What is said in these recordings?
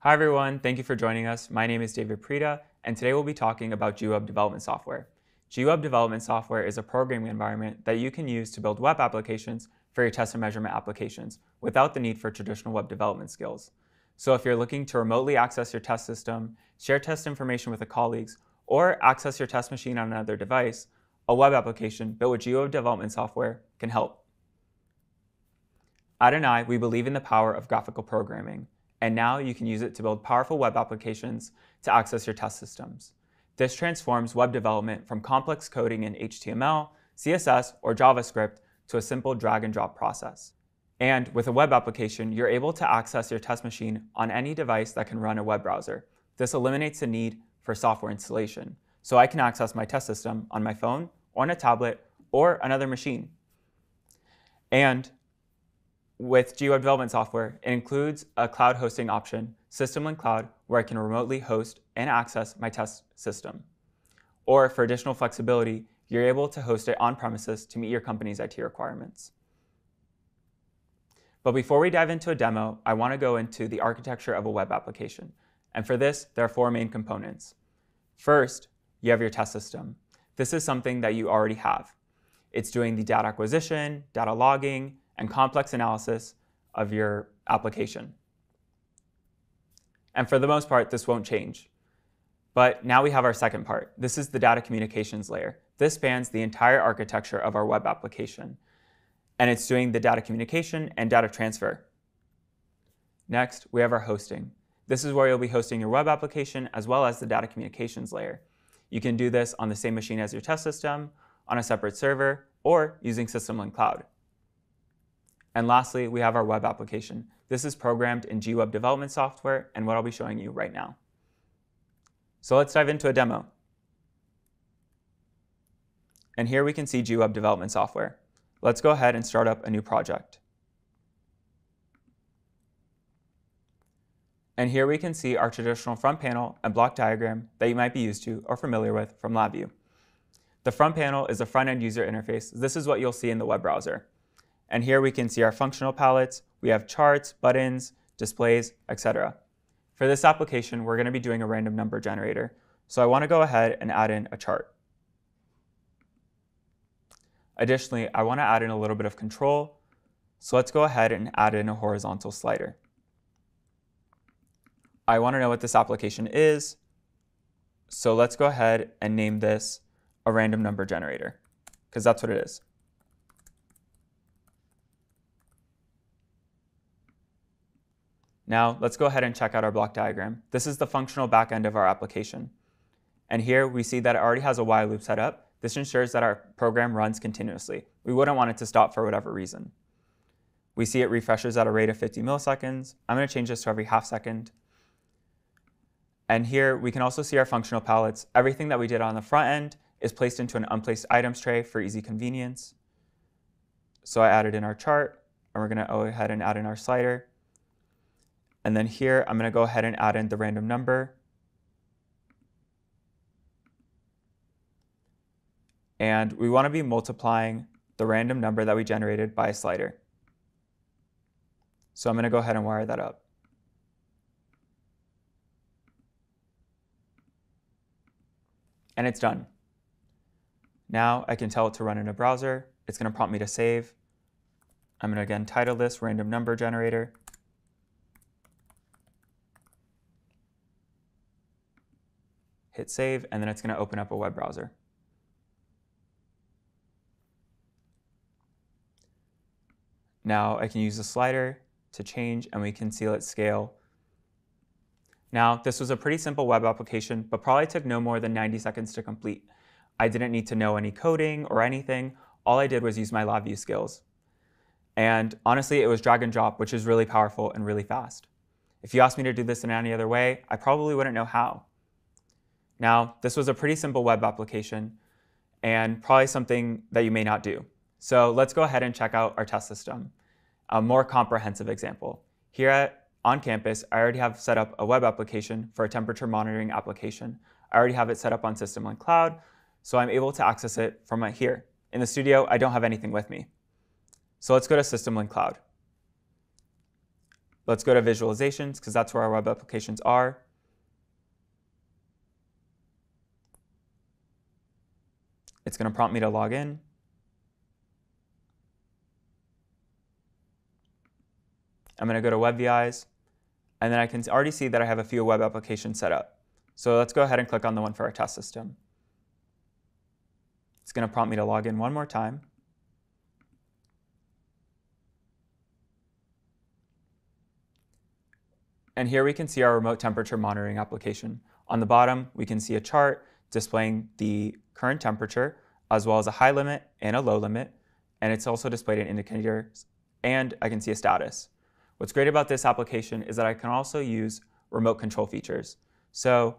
Hi everyone, thank you for joining us. My name is David Prida, and today we'll be talking about GWeb development software. GWeb development software is a programming environment that you can use to build web applications for your test and measurement applications without the need for traditional web development skills. So if you're looking to remotely access your test system, share test information with the colleagues, or access your test machine on another device, a web application built with Geo development software can help. At Anai, we believe in the power of graphical programming, and now you can use it to build powerful web applications to access your test systems. This transforms web development from complex coding in HTML, CSS, or JavaScript to a simple drag and drop process. And with a web application, you're able to access your test machine on any device that can run a web browser. This eliminates the need for software installation, so I can access my test system on my phone, on a tablet, or another machine. And with GWeb development software, it includes a cloud hosting option, System Cloud, where I can remotely host and access my test system. Or for additional flexibility, you're able to host it on premises to meet your company's IT requirements. But before we dive into a demo, I want to go into the architecture of a web application, and for this, there are four main components. First, you have your test system. This is something that you already have. It's doing the data acquisition, data logging, and complex analysis of your application. And for the most part, this won't change. But now we have our second part. This is the data communications layer. This spans the entire architecture of our web application. And it's doing the data communication and data transfer. Next, we have our hosting. This is where you'll be hosting your web application as well as the data communications layer. You can do this on the same machine as your test system, on a separate server, or using Systemlink Cloud. And lastly, we have our web application. This is programmed in GWeb development software and what I'll be showing you right now. So let's dive into a demo. And here we can see GWeb development software. Let's go ahead and start up a new project. And here we can see our traditional front panel and block diagram that you might be used to or familiar with from LabVIEW. The front panel is the front-end user interface. This is what you'll see in the web browser. And here we can see our functional palettes. We have charts, buttons, displays, etc. For this application, we're going to be doing a random number generator. So I want to go ahead and add in a chart. Additionally, I want to add in a little bit of control. So let's go ahead and add in a horizontal slider. I want to know what this application is. So let's go ahead and name this a random number generator, because that's what it is. Now let's go ahead and check out our block diagram. This is the functional backend of our application. And here we see that it already has a while loop set up. This ensures that our program runs continuously. We wouldn't want it to stop for whatever reason. We see it refreshes at a rate of 50 milliseconds. I'm going to change this to every half second. And here we can also see our functional palettes. Everything that we did on the front end is placed into an unplaced items tray for easy convenience. So I added in our chart, and we're going to go ahead and add in our slider. And then here, I'm going to go ahead and add in the random number. And we want to be multiplying the random number that we generated by a slider. So I'm going to go ahead and wire that up. and it's done. Now I can tell it to run in a browser. It's going to prompt me to save. I'm going to again title this random number generator. Hit save, and then it's going to open up a web browser. Now I can use the slider to change, and we can see its scale now, this was a pretty simple web application, but probably took no more than 90 seconds to complete. I didn't need to know any coding or anything. All I did was use my LabVIEW skills. And honestly, it was drag and drop, which is really powerful and really fast. If you asked me to do this in any other way, I probably wouldn't know how. Now, this was a pretty simple web application and probably something that you may not do. So let's go ahead and check out our test system, a more comprehensive example. Here at on campus, I already have set up a web application for a temperature monitoring application. I already have it set up on System one Cloud, so I'm able to access it from right here. In the studio, I don't have anything with me. So let's go to System Link Cloud. Let's go to visualizations, because that's where our web applications are. It's going to prompt me to log in. I'm going to go to Web VIs. And then I can already see that I have a few web applications set up. So let's go ahead and click on the one for our test system. It's going to prompt me to log in one more time. And here we can see our remote temperature monitoring application. On the bottom, we can see a chart displaying the current temperature, as well as a high limit and a low limit. And it's also displayed in indicators. and I can see a status. What's great about this application is that I can also use remote control features. So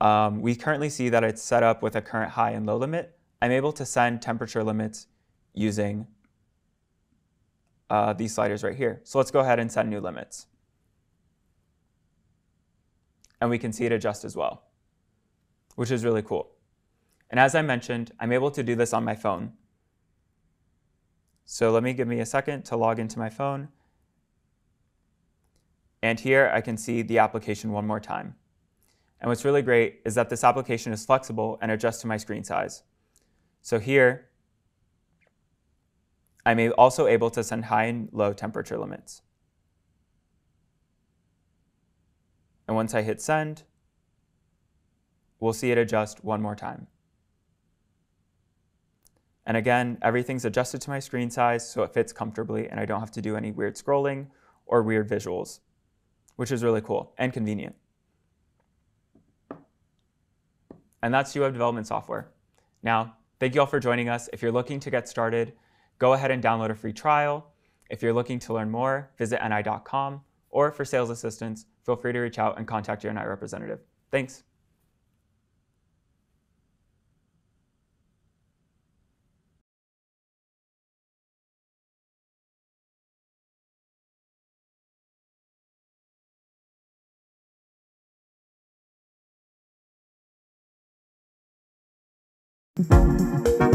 um, we currently see that it's set up with a current high and low limit. I'm able to send temperature limits using uh, these sliders right here. So let's go ahead and send new limits. And we can see it adjust as well, which is really cool. And as I mentioned, I'm able to do this on my phone. So let me give me a second to log into my phone and here I can see the application one more time. And what's really great is that this application is flexible and adjusts to my screen size. So here, I'm also able to send high and low temperature limits. And once I hit send, we'll see it adjust one more time. And again, everything's adjusted to my screen size so it fits comfortably and I don't have to do any weird scrolling or weird visuals which is really cool and convenient. And that's UWeb development software. Now, thank you all for joining us. If you're looking to get started, go ahead and download a free trial. If you're looking to learn more, visit ni.com. Or for sales assistance, feel free to reach out and contact your NI representative. Thanks. Thank you.